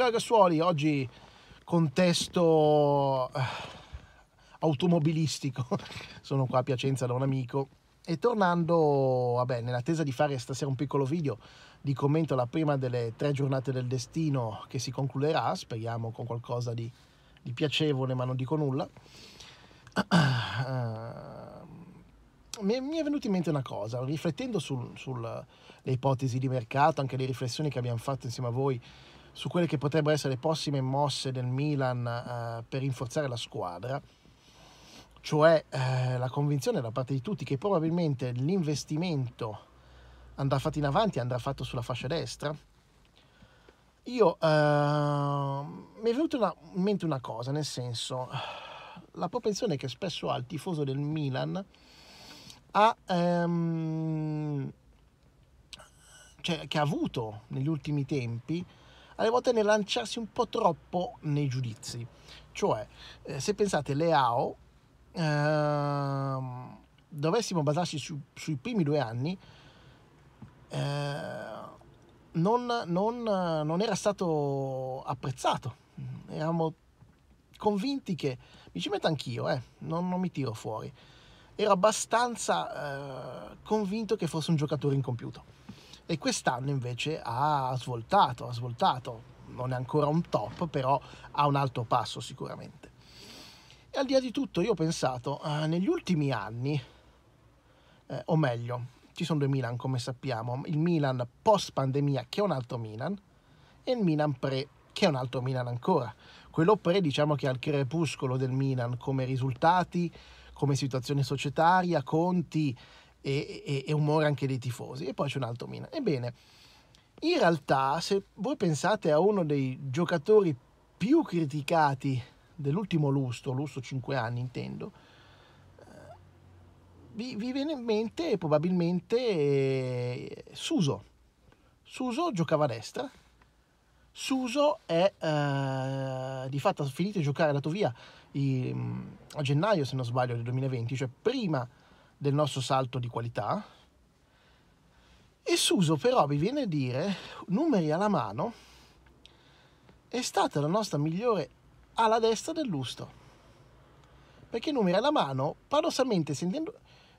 Ciao Gassuoli, oggi contesto eh, automobilistico, sono qua a Piacenza da un amico e tornando, vabbè, nell'attesa di fare stasera un piccolo video di commento alla prima delle tre giornate del destino che si concluderà, speriamo con qualcosa di, di piacevole ma non dico nulla, mi è venuta in mente una cosa, riflettendo sulle ipotesi di mercato, anche le riflessioni che abbiamo fatto insieme a voi su quelle che potrebbero essere le prossime mosse del Milan eh, per rinforzare la squadra, cioè eh, la convinzione da parte di tutti che probabilmente l'investimento andrà fatto in avanti, andrà fatto sulla fascia destra. Io eh, mi è venuta in mente una cosa, nel senso la propensione che spesso ha il tifoso del Milan a ehm, cioè, che ha avuto negli ultimi tempi alle volte nel lanciarsi un po' troppo nei giudizi. Cioè, eh, se pensate, Leao, AO, ehm, dovessimo basarci su, sui primi due anni, eh, non, non, non era stato apprezzato. Eravamo convinti che mi ci metto anch'io, eh, non, non mi tiro fuori. Ero abbastanza eh, convinto che fosse un giocatore incompiuto e quest'anno invece ha svoltato, ha svoltato, non è ancora un top, però ha un alto passo sicuramente. E al di là di tutto io ho pensato, eh, negli ultimi anni, eh, o meglio, ci sono due Milan come sappiamo, il Milan post pandemia che è un altro Milan e il Milan pre che è un altro Milan ancora. Quello pre diciamo che è al crepuscolo del Milan come risultati, come situazione societaria, conti, e, e, e umore anche dei tifosi. E poi c'è un altro Milan. Ebbene, in realtà, se voi pensate a uno dei giocatori più criticati dell'ultimo lustro, lustro 5 anni intendo, eh, vi, vi viene in mente probabilmente eh, Suso. Suso giocava a destra, Suso è eh, di fatto finito di giocare, è andato via i, mm, a gennaio se non sbaglio del 2020, cioè prima del nostro salto di qualità. E Suso però vi viene a dire, numeri alla mano, è stata la nostra migliore alla destra del lustro. Perché numeri alla mano, paradossalmente, sentendo,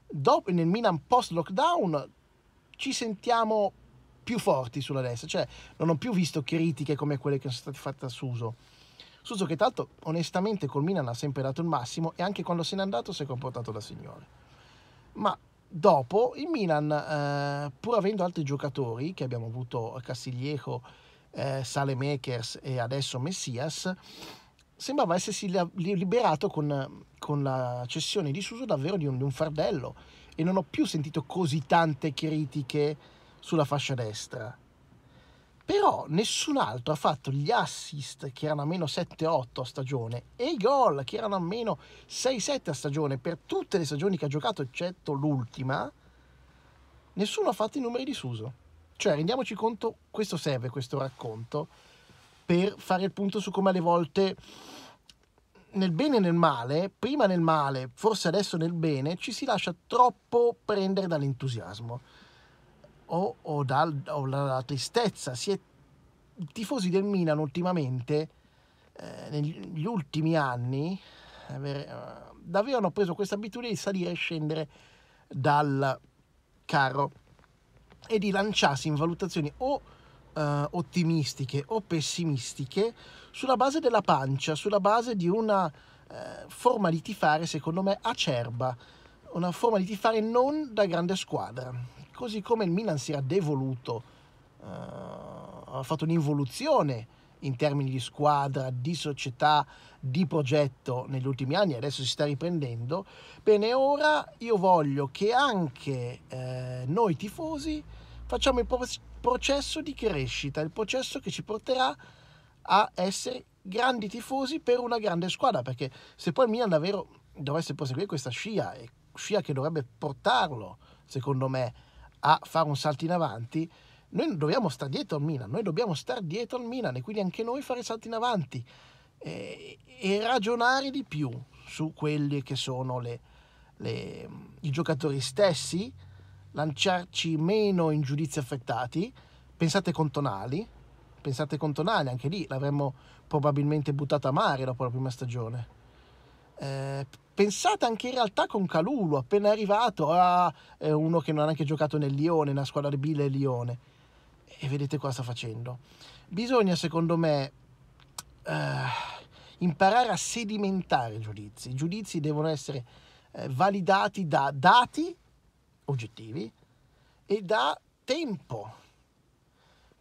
dopo, nel Milan post-lockdown, ci sentiamo più forti sulla destra. Cioè, non ho più visto critiche come quelle che sono state fatte a Suso. Suso che tra l'altro, onestamente col Milan ha sempre dato il massimo e anche quando se n'è andato si è comportato da signore ma dopo il Milan, eh, pur avendo altri giocatori, che abbiamo avuto Castigliejo, eh, Sale Makers e adesso Messias, sembrava essersi liberato con, con la cessione di Suso davvero di un, di un, fardello e non ho più sentito così tante critiche sulla fascia destra però nessun altro ha fatto gli assist che erano a meno 7-8 a stagione e i gol che erano a meno 6-7 a stagione per tutte le stagioni che ha giocato eccetto l'ultima nessuno ha fatto i numeri di Suso cioè rendiamoci conto questo serve questo racconto per fare il punto su come alle volte nel bene e nel male, prima nel male, forse adesso nel bene, ci si lascia troppo prendere dall'entusiasmo o, o, dal, o dalla tristezza. Si è, I tifosi del Milan ultimamente, eh, negli ultimi anni, eh, avevano preso questa abitudine di salire e scendere dal carro e di lanciarsi in valutazioni o eh, ottimistiche o pessimistiche sulla base della pancia, sulla base di una eh, forma di tifare secondo me acerba, una forma di tifare non da grande squadra, così come il Milan si era devoluto, eh, ha fatto un'involuzione in termini di squadra, di società, di progetto negli ultimi anni, adesso si sta riprendendo. Bene, ora io voglio che anche eh, noi tifosi facciamo il pro- processo di crescita, il processo che ci porterà a essere grandi tifosi per una grande squadra, perché se poi il Milan davvero dovesse proseguire questa scia, scia che dovrebbe portarlo, secondo me, a fare un salto in avanti, noi dobbiamo stare dietro al Milan, noi dobbiamo stare dietro al Milan e quindi anche noi fare salti in avanti e, eh, e ragionare di più su quelli che sono le, le, i giocatori stessi, lanciarci meno in giudizi affrettati. Pensate con Tonali, pensate con Tonali, anche lì l'avremmo probabilmente buttata a mare dopo la prima stagione. Eh, pensate anche in realtà con Calulu, appena arrivato, a eh, uno che non ha neanche giocato nel Lione, nella squadra di Bile Lione. E vedete cosa sta facendo. Bisogna, secondo me, eh, imparare a sedimentare i giudizi. I giudizi devono essere eh, validati da dati oggettivi e da tempo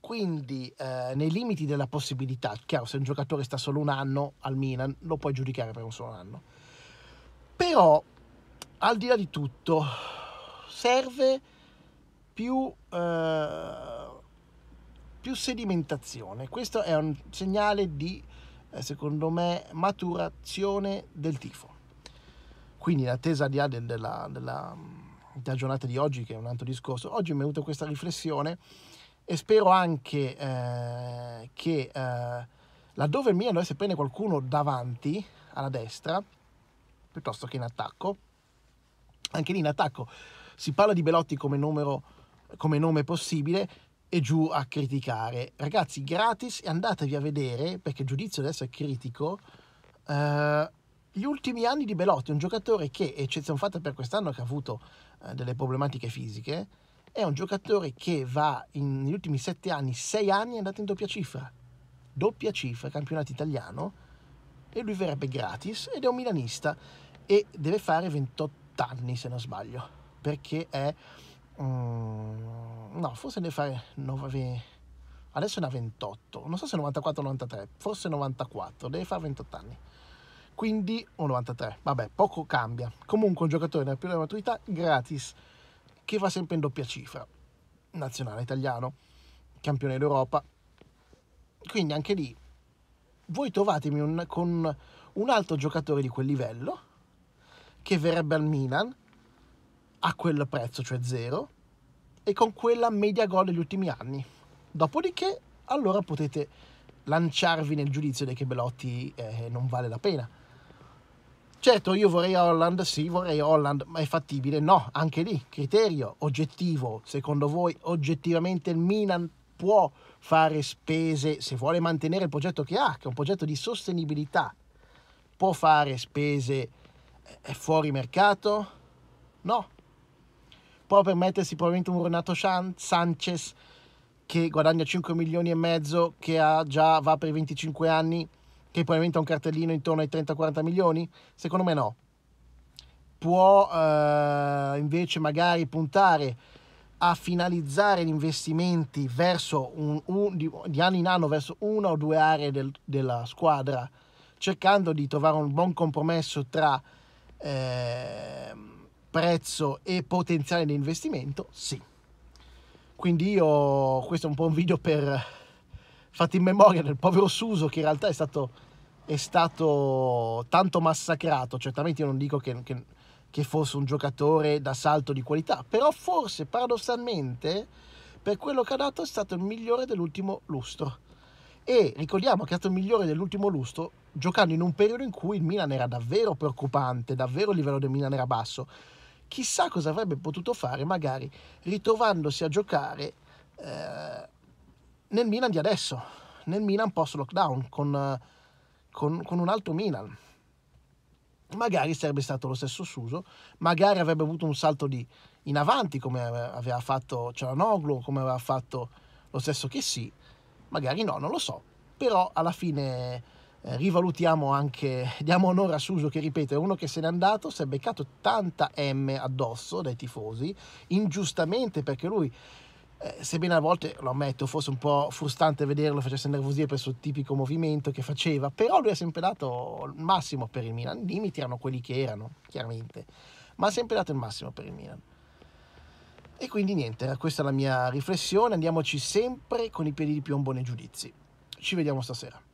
quindi eh, nei limiti della possibilità, chiaro se un giocatore sta solo un anno al Milan lo puoi giudicare per un solo anno, però, al di là di tutto, serve più, eh, più sedimentazione. Questo è un segnale di, eh, secondo me, maturazione del tifo. Quindi in attesa di là della, della, mm, della, giornata di oggi, che è un altro discorso, oggi mi è venuta questa riflessione e spero anche eh, che eh, laddove il Milan dovesse prendere qualcuno davanti alla destra, piuttosto che in attacco. Anche lì in attacco si parla di Belotti come, numero, come nome possibile e giù a criticare. Ragazzi, gratis e andatevi a vedere, perché il giudizio adesso è critico, eh, gli ultimi anni di Belotti, un giocatore che, eccezione fatta per quest'anno che ha avuto eh, delle problematiche fisiche, è un giocatore che va in, negli ultimi sette anni, sei anni è andato in doppia cifra. Doppia cifra, campionato italiano, e lui verrebbe gratis ed è un milanista e deve fare 28 anni se non sbaglio, perché è... Um, no, forse deve fare 9, adesso è ha 28, non so se 94 o 93, forse 94, deve fare 28 anni. Quindi, o 93, vabbè, poco cambia. Comunque un giocatore nella prima maturità gratis, che va sempre in doppia cifra. Nazionale italiano, campione d'Europa. Quindi anche lì voi trovatemi un, con un altro giocatore di quel livello che verrebbe al Milan a quel prezzo, cioè zero, e con quella media gol degli ultimi anni. Dopodiché, allora potete lanciarvi nel giudizio che Belotti eh, non vale la pena. Certo, io vorrei Holland, sì, vorrei Holland, ma è fattibile? No, anche lì, criterio oggettivo, secondo voi oggettivamente il Milan può fare spese se vuole mantenere il progetto che ha, che è un progetto di sostenibilità. Può fare spese eh, fuori mercato? No. Può permettersi probabilmente un Renato Sanchez che guadagna 5 milioni e mezzo, che ha già va per 25 anni, che probabilmente ha un cartellino intorno ai 30-40 milioni? Secondo me no. Può eh, invece magari puntare a finalizzare gli investimenti verso un, un, di, di, anno in anno verso una o due aree del, della squadra, cercando di trovare un buon compromesso tra eh, prezzo e potenziale di investimento? Sì. Quindi io, questo è un po' un video per, fatto in memoria del povero Suso che in realtà è stato, è stato tanto massacrato, certamente io non dico che, che che fosse un giocatore da salto di qualità, però forse paradossalmente per quello che ha dato è stato il migliore dell'ultimo lustro. E ricordiamo che è stato il migliore dell'ultimo lustro giocando in un periodo in cui il Milan era davvero preoccupante, davvero il livello del Milan era basso. Chissà cosa avrebbe potuto fare magari ritrovandosi a giocare eh, nel Milan di adesso, nel Milan post lockdown, con, con, con un altro Milan magari sarebbe stato lo stesso Suso, magari avrebbe avuto un salto di, in avanti come aveva fatto Cialanoglu, come aveva fatto lo stesso che sì, magari no, non lo so, però alla fine eh, rivalutiamo anche, diamo onore a Suso che ripeto è uno che se n'è andato, si è beccato tanta M addosso dai tifosi, ingiustamente perché lui eh, sebbene a volte, lo ammetto, fosse un po' frustrante vederlo, facesse nervosire per il suo tipico movimento che faceva, però lui ha sempre dato il massimo per il Milan, i limiti erano quelli che erano, chiaramente, ma ha sempre dato il massimo per il Milan. E quindi niente, questa è la mia riflessione, andiamoci sempre con i piedi di piombo nei giudizi. Ci vediamo stasera.